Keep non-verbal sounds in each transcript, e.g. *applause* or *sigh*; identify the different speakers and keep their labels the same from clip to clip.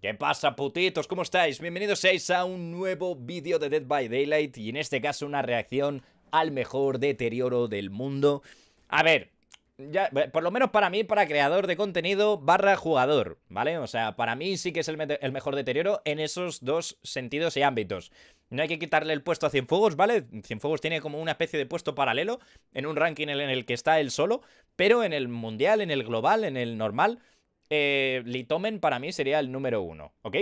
Speaker 1: ¿Qué pasa putitos? ¿Cómo estáis? Bienvenidos seis a un nuevo vídeo de Dead by Daylight y en este caso una reacción al mejor deterioro del mundo. A ver, ya, eh, por lo menos para mí, para creador de contenido barra jugador, ¿vale? O sea, para mí sí que es el, el mejor deterioro en esos dos sentidos y ámbitos. No hay que quitarle el puesto a Cienfuegos, ¿vale? Cienfuegos tiene como una especie de puesto paralelo en un ranking en el que está él solo, pero en el mundial, en el global, en el normal eh, Litomen para mí sería el número uno, ¿ok?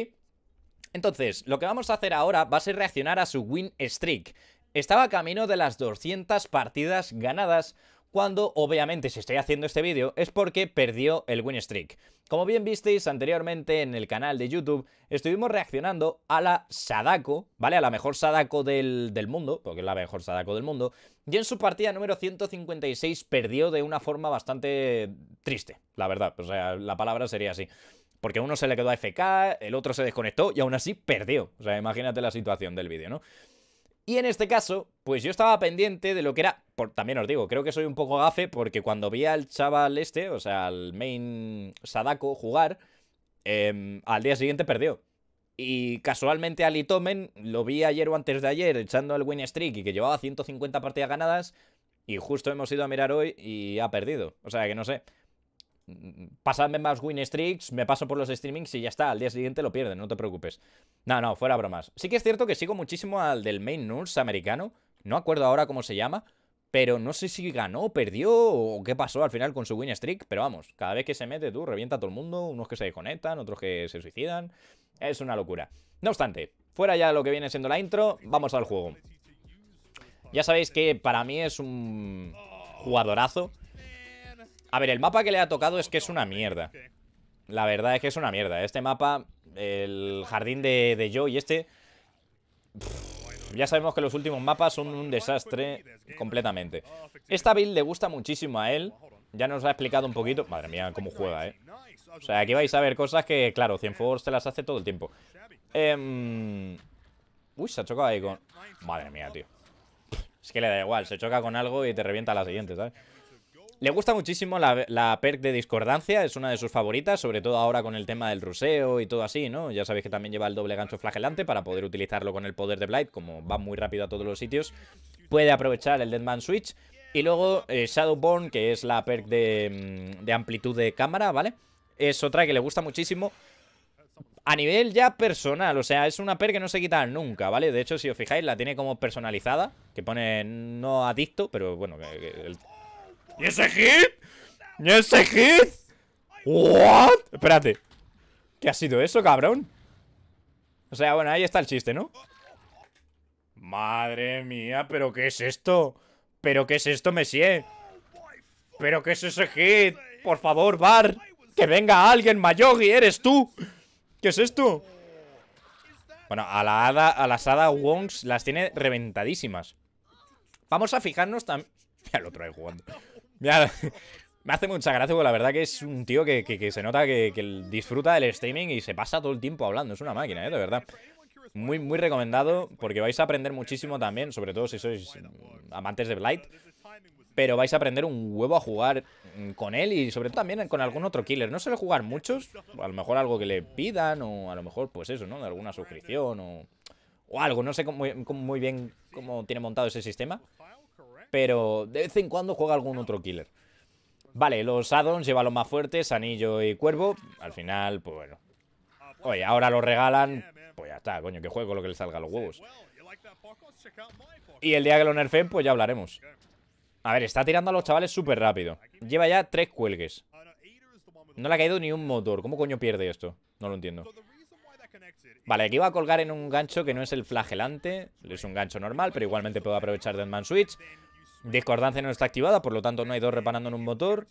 Speaker 1: Entonces, lo que vamos a hacer ahora va a ser reaccionar a su win streak. Estaba camino de las 200 partidas ganadas, cuando obviamente se estoy haciendo este vídeo es porque perdió el win streak. Como bien visteis anteriormente en el canal de YouTube, estuvimos reaccionando a la Sadako, ¿vale? A la mejor Sadako del, del mundo, porque es la mejor Sadako del mundo, y en su partida número 156 perdió de una forma bastante triste, la verdad, o sea, la palabra sería así. Porque uno se le quedó a FK, el otro se desconectó y aún así perdió. O sea, imagínate la situación del vídeo, ¿no? Y en este caso, pues yo estaba pendiente de lo que era... Por, también os digo, creo que soy un poco gafe porque cuando vi al chaval este, o sea, al main Sadako jugar, em, al día siguiente perdió. Y casualmente al Itomen lo vi ayer o antes de ayer echando el win streak y que llevaba 150 partidas ganadas y justo hemos ido a mirar hoy y ha perdido. O sea que no sé. Mm, pasadme más win streaks, me paso por los streamings y ya está, al día siguiente lo pierden, no te preocupes. No, no, fuera bromas. Sí que es cierto que sigo muchísimo al del Main Nurse americano, no acuerdo ahora cómo se llama, pero no sé si ganó, perdió o qué pasó al final con su win streak, pero vamos, cada vez que se mete tú revienta a todo el mundo, unos que se desconectan, otros que se suicidan, es una locura. No obstante, fuera ya lo que viene siendo la intro, vamos al juego. Ya sabéis que para mí es un jugadorazo, a ver, el mapa que le ha tocado es que es una mierda. La verdad es que es una mierda. Este mapa, el jardín de, Joe y este... ya sabemos que los últimos mapas son un desastre completamente. Esta build le gusta muchísimo a él. Ya nos ha explicado un poquito. Madre mía, cómo juega, ¿eh? O sea, aquí vais a ver cosas que, claro, Cienfuegos te las hace todo el tiempo. Em, uy, se ha chocado ahí con... Madre mía, tío. Es que le da igual, se choca con algo y te revienta a la siguiente, ¿sabes? Le gusta muchísimo la, perk de discordancia, es una de sus favoritas, sobre todo ahora con el tema del ruseo y todo así, ¿no? Ya sabéis que también lleva el doble gancho flagelante para poder utilizarlo con el poder de Blight, como va muy rápido a todos los sitios. Puede aprovechar el Deadman Switch. Y luego eh, Shadowborn, que es la perk de, mm, de amplitud de cámara, ¿vale? Es otra que le gusta muchísimo, a nivel ya personal, o sea, es una perk que no se quita nunca, ¿vale? De hecho, si os fijáis, la tiene como personalizada, que pone no adicto, pero bueno, el ¿Y ese hit? ¿Y ese hit? ¿What? Espérate. ¿Qué ha sido eso, cabrón? O sea, bueno, ahí está el chiste, ¿no? Madre mía, ¿pero qué es esto? ¿Pero qué es esto, Messi? ¿Pero qué es ese hit? Por favor, Bar Que venga alguien, Mayogi, eres tú ¿Qué es esto? Bueno, a, la hada, a las hada Wongs las tiene reventadísimas Vamos a fijarnos también... Mira *laughs* lo otro jugando *laughs* me hace mucha gracia porque la verdad que es un tío que, se nota que, disfruta del streaming y se pasa todo el tiempo hablando. Es una máquina, ¿eh? De verdad. Muy, muy recomendado porque vais a aprender muchísimo también, sobre todo si sois amantes de Blight. Pero vais a aprender un huevo a jugar con él y sobre todo también con algún otro killer. No suele jugar muchos, a lo mejor algo que le pidan o a lo mejor pues eso, ¿no? De alguna suscripción o, algo. No sé muy bien cómo tiene montado ese sistema pero de vez en cuando juega algún otro killer. Vale, los addons lleva los más fuertes, anillo y cuervo. Al final, pues bueno. Oye, ahora lo regalan. Pues ya está, coño, que juego lo que le salga a los huevos. Y el día que lo nerfen, pues ya hablaremos. A ver, está tirando a los chavales súper rápido. Lleva ya tres cuelgues. No le ha caído ni un motor. ¿Cómo coño pierde esto? No lo entiendo. Vale, aquí va a colgar en un gancho que no es el flagelante. Es un gancho normal, pero igualmente puedo aprovechar Deadman Switch. Discordancia no está activada, por lo tanto no hay dos reparando en un motor.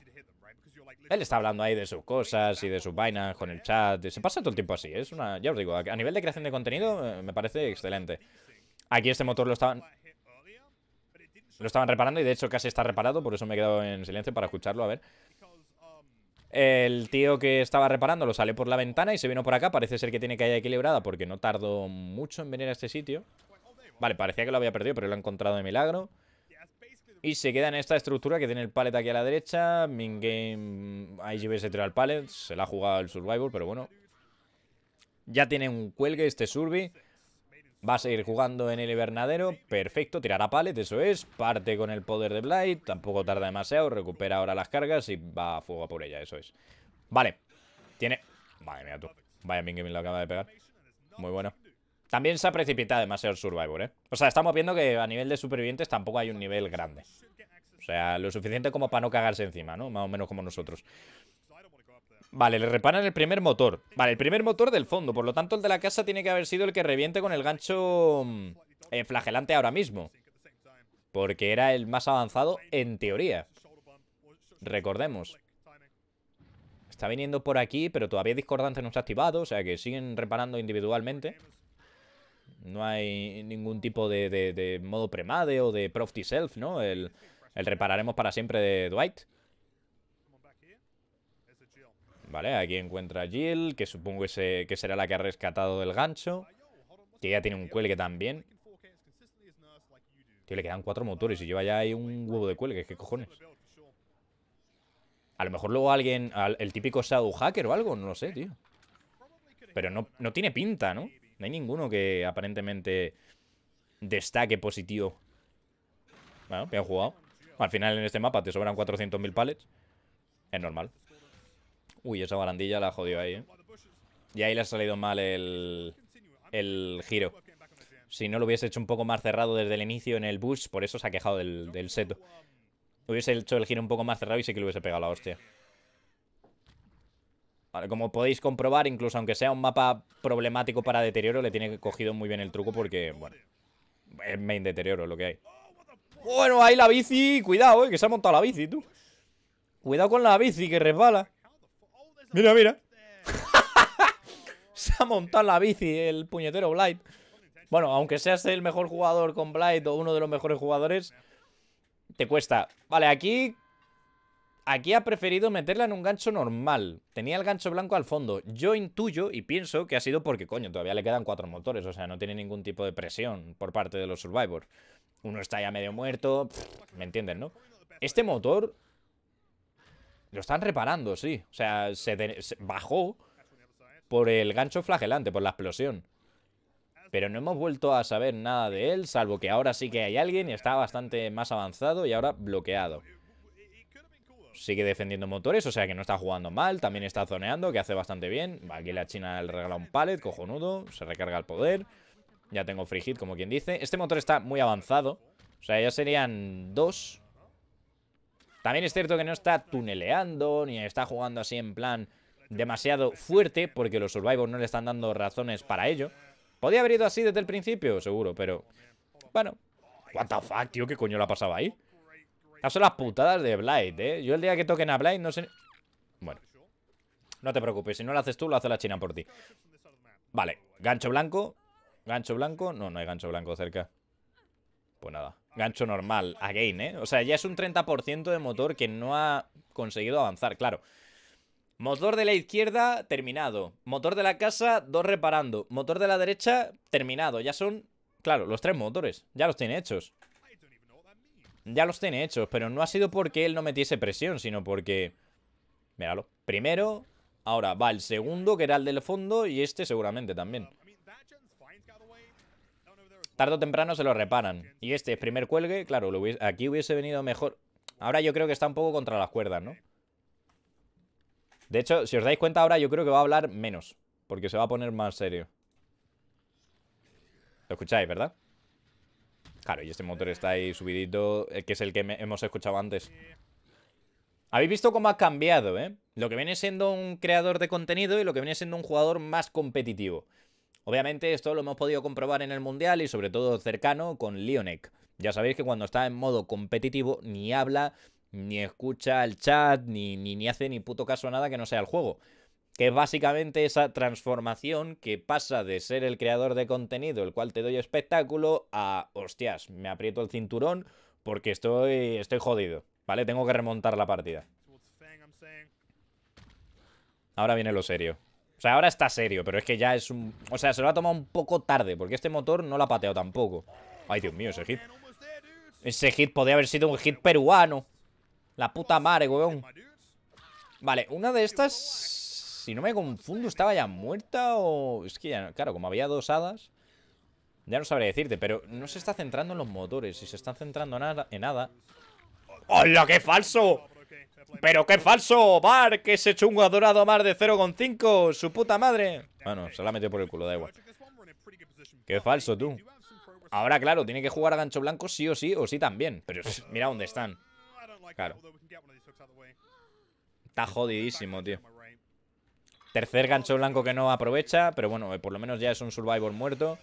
Speaker 1: Él está hablando ahí de sus cosas y de sus vainas con el chat. Se pasa todo el tiempo así. Es una, ya os digo, a nivel de creación de contenido eh, me parece excelente. Aquí este motor lo estaban... Lo estaban reparando y de hecho casi está reparado, por eso me he quedado en silencio para escucharlo, a ver. El tío que estaba reparando lo sale por la ventana y se vino por acá. Parece ser que tiene caída equilibrada porque no tardó mucho en venir a este sitio. Vale, parecía que lo había perdido, pero lo ha encontrado de milagro. Y se queda en esta estructura que tiene el pallet aquí a la derecha. Mingame, IGB se tira el pallet. Se la ha jugado el survival, pero bueno. Ya tiene un cuelgue este Surby. Va a seguir jugando en el hibernadero. Perfecto, tirará pallet, eso es. Parte con el poder de Blight. Tampoco tarda demasiado. Recupera ahora las cargas y va a fuego por ella, eso es. Vale. Tiene... Madre mía, tú. Vaya Mingame lo acaba de pegar. Muy bueno. También se ha precipitado demasiado el Survivor, ¿eh? O sea, estamos viendo que a nivel de supervivientes tampoco hay un nivel grande. O sea, lo suficiente como para no cagarse encima, ¿no? Más o menos como nosotros. Vale, le reparan el primer motor. Vale, el primer motor del fondo. Por lo tanto, el de la casa tiene que haber sido el que reviente con el gancho mm, en eh, flagelante ahora mismo. Porque era el más avanzado en teoría. Recordemos. Está viniendo por aquí, pero todavía discordante no está activado. O sea que siguen reparando individualmente. No hay ningún tipo de, modo premade o de prof self, ¿no? El, repararemos para siempre de Dwight. Vale, aquí encuentra a Jill, que supongo que, que será la que ha rescatado del gancho. Que ya tiene un cuelgue también. Tío, le quedan cuatro motores y yo ya hay un huevo de cuelgue. ¿Qué cojones? A lo mejor luego alguien, el típico Shadow Hacker o algo, no lo sé, tío. Pero no, no tiene pinta, ¿no? No hay ninguno que aparentemente destaque positivo. Bueno, bien jugado. Al final en este mapa te sobran 400.000 pallets. Es normal. Uy, esa barandilla la jodió ahí, ¿eh? Y ahí le ha salido mal el, el giro. Si no lo hubiese hecho un poco más cerrado desde el inicio en el bush, por eso se ha quejado del, del seto. Hubiese hecho el giro un poco más cerrado y sí que le hubiese pegado la hostia. Como podéis comprobar, incluso aunque sea un mapa problemático para deterioro, le tiene cogido muy bien el truco porque, bueno, es main deterioro lo que hay. Bueno, ahí la bici. Cuidado, eh, que se ha montado la bici, tú. Cuidado con la bici que resbala. Mira, mira. *laughs* se ha montado la bici el puñetero Blight. Bueno, aunque seas el mejor jugador con Blight o uno de los mejores jugadores, te cuesta. Vale, aquí Aquí ha preferido meterla en un gancho normal. Tenía el gancho blanco al fondo. Yo intuyo y pienso que ha sido porque, coño, todavía le quedan cuatro motores. O sea, no tiene ningún tipo de presión por parte de los Survivors. Uno está ya medio muerto. ¿Me entienden, no? Este motor... Lo están reparando, sí. O sea, se bajó por el gancho flagelante, por la explosión. Pero no hemos vuelto a saber nada de él, salvo que ahora sí que hay alguien y está bastante más avanzado y ahora bloqueado sigue defendiendo motores, o sea que no está jugando mal, también está zoneando, que hace bastante bien. Aquí la China le regala un pallet, cojonudo, se recarga el poder. Ya tengo free hit, como quien dice. Este motor está muy avanzado, o sea, ya serían dos. También es cierto que no está tuneleando, ni está jugando así en plan demasiado fuerte, porque los Survivors no le están dando razones para ello. Podría haber ido así desde el principio, seguro, pero... Bueno, what the fuck, tío, ¿qué coño la pasaba ahí? Estas son las putadas de Blight, ¿eh? Yo el día que toquen a Blight no sé... Bueno. No te preocupes, si no lo haces tú, lo hace la China por ti. Vale, gancho blanco. Gancho blanco. No, no hay gancho blanco cerca. Pues nada. Gancho normal, again, ¿eh? O sea, ya es un 30% de motor que no ha conseguido avanzar, claro. Motor de la izquierda, terminado. Motor de la casa, dos reparando. Motor de la derecha, terminado. Ya son, claro, los tres motores. Ya los tiene hechos ya los tiene hechos, pero no ha sido porque él no metiese presión, sino porque... Míralo. Primero, ahora va el segundo, que era el del fondo, y este seguramente también. Tardo o temprano se lo reparan. Y este primer cuelgue, claro, aquí hubiese venido mejor. Ahora yo creo que está un poco contra las cuerdas, ¿no? De hecho, si os dais cuenta ahora, yo creo que va a hablar menos. Porque se va a poner más serio. Lo escucháis, ¿verdad? Claro, y este motor está ahí subidito, eh, que es el que hemos escuchado antes. Habéis visto cómo ha cambiado, ¿eh? Lo que viene siendo un creador de contenido y lo que viene siendo un jugador más competitivo. Obviamente esto lo hemos podido comprobar en el Mundial y sobre todo cercano con Lionek. Ya sabéis que cuando está en modo competitivo ni habla, ni escucha el chat, ni, ni, ni hace ni puto caso a nada que no sea el juego que es básicamente esa transformación que pasa de ser el creador de contenido, el cual te doy espectáculo, a, hostias, me aprieto el cinturón porque estoy, estoy jodido, ¿vale? Tengo que remontar la partida. Ahora viene lo serio. O sea, ahora está serio, pero es que ya es un... O sea, se lo ha tomado un poco tarde, porque este motor no lo ha pateado tampoco. Ay, Dios mío, ese hit. Ese hit podría haber sido un hit peruano. La puta madre, weón. Vale, una de estas si no me confundo, estaba ya muerta o... Es que ya, claro, como había dos hadas, ya no sabré decirte, pero no se está centrando en los motores, si se están centrando en nada... ¡Hola, qué falso! ¡Pero qué falso! ¡Bar, que ese chungo ha durado más de 0,5! ¡Su puta madre! Bueno, ah, se la metido por el culo, da igual. ¡Qué falso, tú! Ahora, claro, tiene que jugar a gancho blanco sí o sí, o sí también. Pero mira dónde están. Claro. Está jodidísimo, tío. Tercer gancho blanco que no aprovecha, pero bueno, eh, por lo menos ya es un survivor muerto.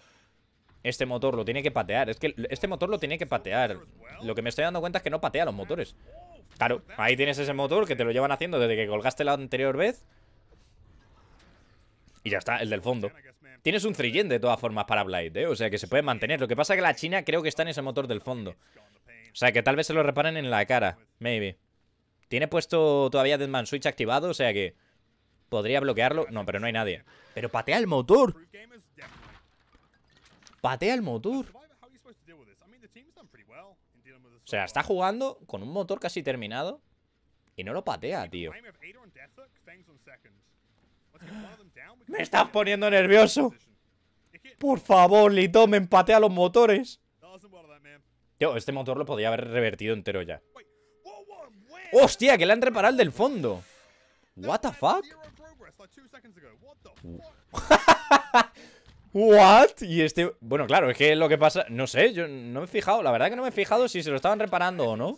Speaker 1: Este motor lo tiene que patear. Es que este motor lo tiene que patear. Lo que me estoy dando cuenta es que no patea los motores. Claro, ahí tienes ese motor que te lo llevan haciendo desde que colgaste la anterior vez. Y ya está, el del fondo. Tienes un trillen de todas formas para Blight, ¿eh? O sea, que se puede mantener. Lo que pasa es que la China creo que está en ese motor del fondo. O sea, que tal vez se lo reparen en la cara. Maybe. Tiene puesto todavía Deadman Switch activado, o sea que... Podría bloquearlo. No, pero no hay nadie. Pero patea el motor. Patea el motor. O sea, está jugando con un motor casi terminado y no lo patea, tío. ¡Me estás poniendo nervioso! Por favor, Lito, me empatea los motores. Tío, este motor lo podría haber revertido entero ya. ¡Hostia, que le han reparado el del fondo! ¿What the fuck? *laughs* What? Y este... Bueno, claro, es que lo que pasa... No sé, yo no me he fijado. La verdad que no me he fijado si se lo estaban reparando o no.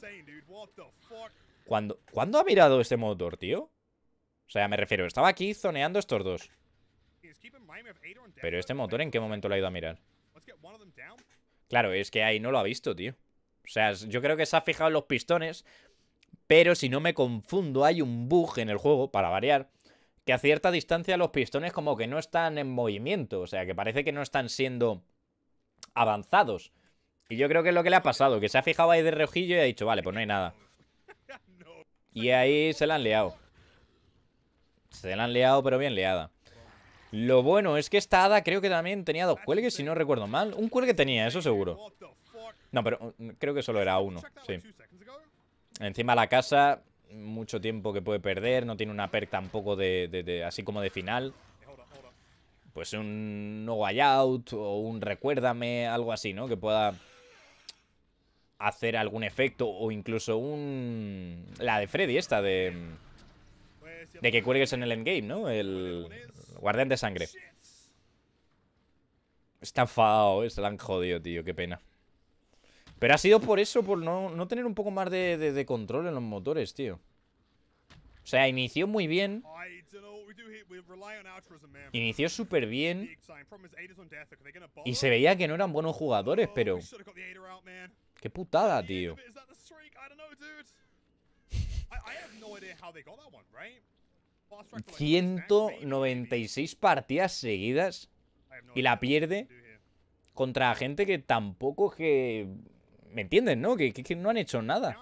Speaker 1: ¿Cuándo, ¿Cuándo ha mirado este motor, tío? O sea, me refiero, estaba aquí zoneando estos dos. Pero este motor, ¿en qué momento lo ha ido a mirar? Claro, es que ahí no lo ha visto, tío. O sea, yo creo que se ha fijado en los pistones. Pero si no me confundo, hay un bug en el juego, para variar que a cierta distancia los pistones como que no están en movimiento, o sea, que parece que no están siendo avanzados. Y yo creo que es lo que le ha pasado, que se ha fijado ahí de reojillo y ha dicho, vale, pues no hay nada. Y ahí se la han liado. Se la han liado, pero bien liada. Lo bueno es que esta hada creo que también tenía dos cuelgues, si no recuerdo mal. Un cuelgue tenía, eso seguro. No, pero mm, creo que solo era uno, sí. Encima la casa mucho tiempo que puede perder, no tiene una perk tampoco de, así como de final. Pues un no way out o un recuérdame, algo así, ¿no? Que pueda hacer algún efecto o incluso un... La de Freddy esta, de... De que cuelgues en el endgame, ¿no? El guardián de sangre. Está enfadado, ¿eh? se la han jodido, tío, qué pena. Pero ha sido por eso, por no, tener un poco más de, de control en los motores, tío. O sea, inició muy bien. Inició súper bien. Y se veía que no eran buenos jugadores, oh, pero... Qué putada, tío. ¿196 partidas seguidas? Y la pierde contra gente que tampoco que ¿Me entienden, no? Que, no han hecho nada.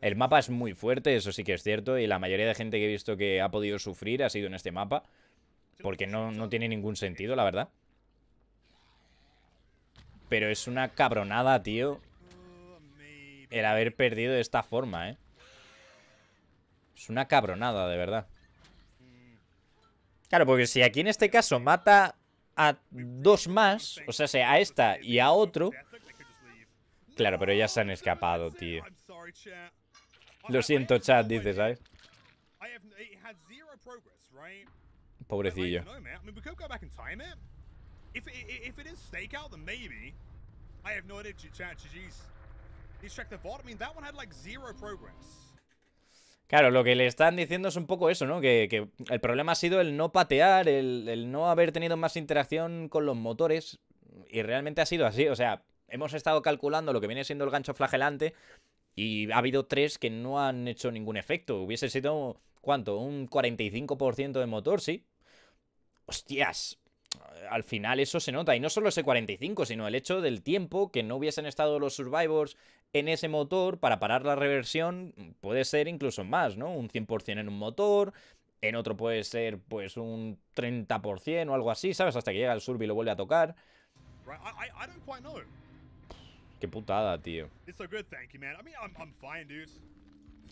Speaker 1: El mapa es muy fuerte, eso sí que es cierto, y la mayoría de gente que he visto que ha podido sufrir ha sido en este mapa, porque no, no tiene ningún sentido, la verdad. Pero es una cabronada, tío, el haber perdido de esta forma, ¿eh? Es una cabronada, de verdad. Claro, porque si aquí en este caso mata a dos más, o sea, a esta y a otro, Claro, pero ya se han escapado, tío. Lo siento, chat, dice, ¿sabes? Pobrecillo. Claro, lo que le están diciendo es un poco eso, ¿no? Que, el problema ha sido el no patear, el no haber tenido más interacción con los motores. Y realmente ha sido así, o sea, hemos estado calculando lo que viene siendo el gancho flagelante y ha habido tres que no han hecho ningún efecto. Hubiese sido, ¿cuánto? Un 45% de motor, ¿sí? Hostias, al final eso se nota. Y no solo ese 45, sino el hecho del tiempo que no hubiesen estado los Survivors en ese motor para parar la reversión puede ser incluso más, ¿no? Un 100% en un motor, en otro puede ser pues un 30% o algo así, ¿sabes? Hasta que llega el Surb y lo vuelve a tocar. Qué putada, tío.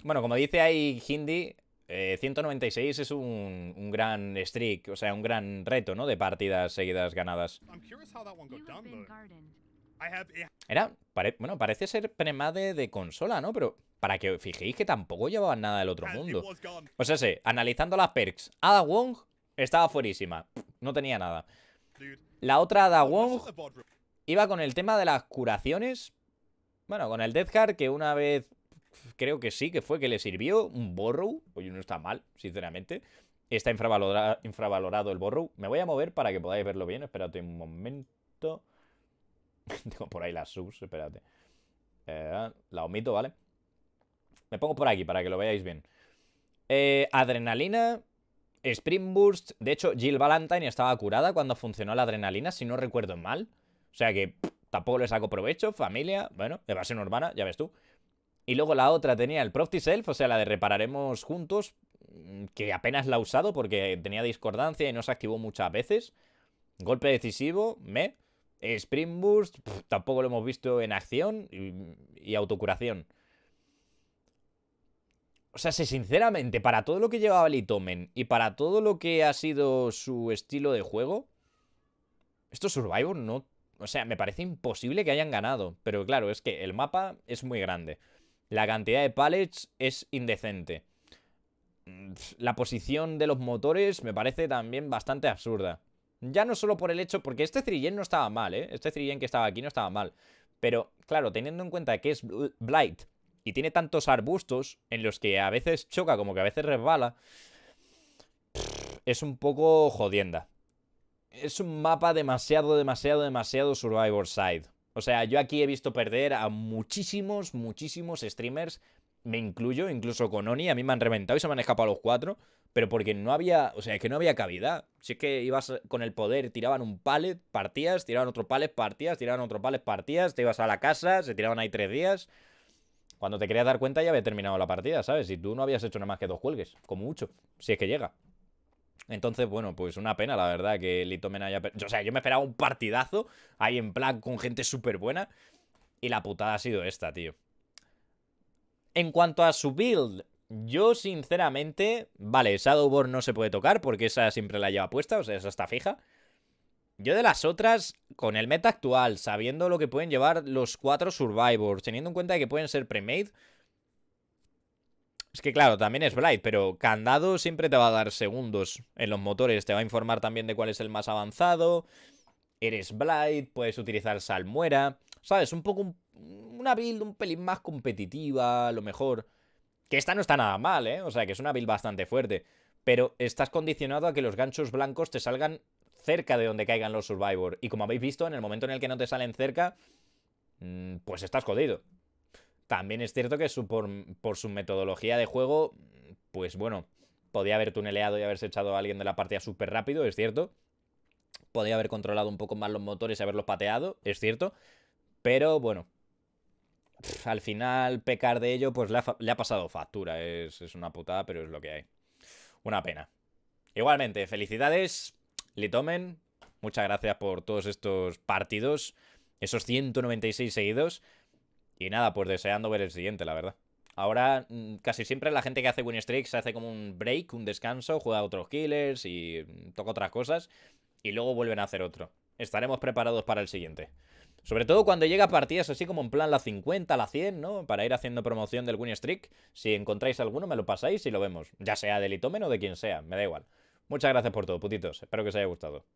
Speaker 1: Bueno, como dice ahí Hindi, 196 eh, es un, gran streak, o sea, un gran reto, ¿no? De partidas seguidas ganadas. Era, bueno, parece ser premade de consola, ¿no? Pero para que fijéis que tampoco llevaban nada del otro mundo. O sea, sí, analizando las perks, Ada Wong estaba fuerísima, no tenía nada. La otra Ada Wong Iba con el tema de las curaciones. Bueno, con el Death que una vez creo que sí, que fue que le sirvió un Borrow. Oye, pues no está mal, sinceramente. Está infravalorado el Borrow. Me voy a mover para que podáis verlo bien. Espérate un momento. *laughs* Tengo por ahí las subs, espérate. Eh, la omito, ¿vale? Me pongo por aquí para que lo veáis bien. Eh, adrenalina, Spring Burst. De hecho, Jill Valentine estaba curada cuando funcionó la adrenalina, si no recuerdo mal. O sea que tampoco le saco provecho, familia, bueno, evasión urbana, ya ves tú. Y luego la otra tenía el Profty Self, o sea, la de repararemos juntos, mm, que apenas la ha usado porque tenía discordancia y no se activó muchas veces. Golpe decisivo, me. Spring Boost, tampoco lo hemos visto en acción y, y autocuración. O sea, si sinceramente, para todo lo que llevaba Litomen y para todo lo que ha sido su estilo de juego, estos Survivor no o sea, me parece imposible que hayan ganado. Pero claro, es que el mapa es muy grande. La cantidad de pallets es indecente. La posición de los motores me parece también bastante absurda. Ya no solo por el hecho, porque este Thrillen no estaba mal, ¿eh? Este Thrillen que estaba aquí no estaba mal. Pero, claro, teniendo en cuenta que es Blight y tiene tantos arbustos en los que a veces choca, como que a veces resbala, es un poco jodienda es un mapa demasiado, demasiado, demasiado Survivor Side. O sea, yo aquí he visto perder a muchísimos, muchísimos streamers, me incluyo, incluso con Oni, a mí me han reventado y se me han escapado los cuatro, pero porque no había, o sea, es que no había cavidad. Si es que ibas con el poder, tiraban un palet, partías, tiraban otro palet, partías, tiraban otro palet, partías, te ibas a la casa, se tiraban ahí tres días. Cuando te querías dar cuenta ya había terminado la partida, ¿sabes? Y tú no habías hecho nada más que dos cuelgues, como mucho, si es que llega. Entonces, bueno, pues una pena, la verdad, que Litomen haya... O sea, yo me esperaba un partidazo ahí en plan con gente súper buena. Y la putada ha sido esta, tío. En cuanto a su build, yo sinceramente... Vale, Shadowborn no se puede tocar porque esa siempre la lleva puesta, o sea, esa está fija. Yo de las otras, con el meta actual, sabiendo lo que pueden llevar los cuatro Survivors, teniendo en cuenta que pueden ser premade... Es que claro, también es Blight, pero candado siempre te va a dar segundos en los motores. Te va a informar también de cuál es el más avanzado. Eres Blight, puedes utilizar Salmuera. ¿Sabes? Un poco una build un pelín más competitiva, a lo mejor. Que esta no está nada mal, ¿eh? O sea, que es una build bastante fuerte. Pero estás condicionado a que los ganchos blancos te salgan cerca de donde caigan los survivors. Y como habéis visto, en el momento en el que no te salen cerca, mm, pues estás jodido. También es cierto que su, por, su metodología de juego, pues bueno, podía haber tuneleado y haberse echado a alguien de la partida súper rápido, es cierto. Podía haber controlado un poco más los motores y haberlos pateado, es cierto. Pero bueno, al final pecar de ello, pues le ha, pasado factura. Es, es una putada, pero es lo que hay. Una pena. Igualmente, felicidades, Litomen. Muchas gracias por todos estos partidos, esos 196 seguidos. Y nada, pues deseando ver el siguiente, la verdad. Ahora, mm, casi siempre la gente que hace win streak se hace como un break, un descanso, juega otros killers y mm, toca otras cosas. Y luego vuelven a hacer otro. Estaremos preparados para el siguiente. Sobre todo cuando llega partidas así como en plan la 50, la 100, ¿no? Para ir haciendo promoción del win streak. Si encontráis alguno, me lo pasáis y lo vemos. Ya sea del Itomen o de quien sea, me da igual. Muchas gracias por todo, putitos. Espero que os haya gustado.